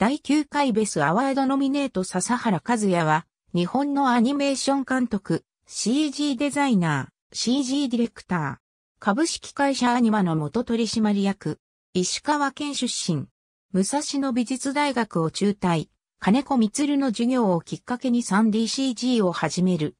第9回ベスアワードノミネート笹原和也は、日本のアニメーション監督、CG デザイナー、CG ディレクター、株式会社アニマの元取締役、石川県出身、武蔵野美術大学を中退、金子光の授業をきっかけに 3DCG を始める。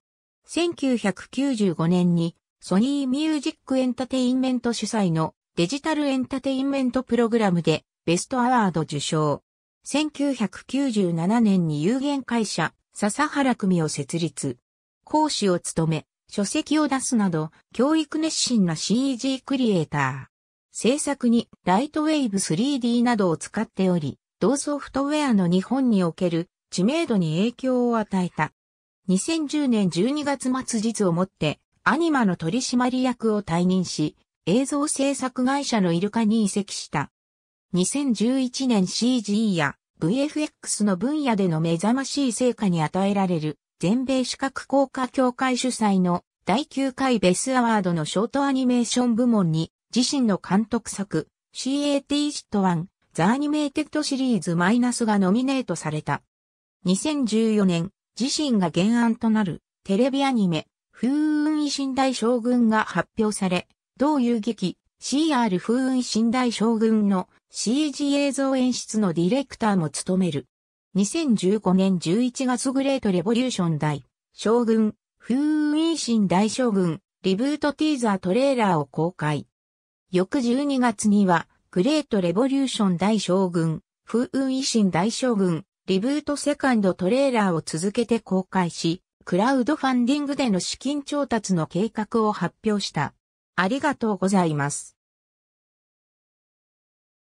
1995年にソニーミュージックエンタテインメント主催のデジタルエンタテインメントプログラムでベストアワード受賞。1997年に有限会社、笹原組を設立。講師を務め、書籍を出すなど、教育熱心な CG クリエイター。制作にライトウェイブ 3D などを使っており、同ソフトウェアの日本における知名度に影響を与えた。2010年12月末日をもって、アニマの取締役を退任し、映像制作会社のイルカに移籍した。2011年 CG や VFX の分野での目覚ましい成果に与えられる全米視覚効果協会主催の第9回ベスアワードのショートアニメーション部門に自身の監督作 CAT シット1ザアニメーテッドシリーズマイナスがノミネートされた。2014年、自身が原案となるテレビアニメ、風雲維新大将軍が発表され、同遊劇、CR 風雲寝台将軍の CG 映像演出のディレクターも務める。2015年11月グレートレボリューション大将軍風雲新大将軍リブートティーザートレーラーを公開。翌12月にはグレートレボリューション大将軍風雲維新大将軍リブートセカンドトレーラーを続けて公開し、クラウドファンディングでの資金調達の計画を発表した。ありがとうございます。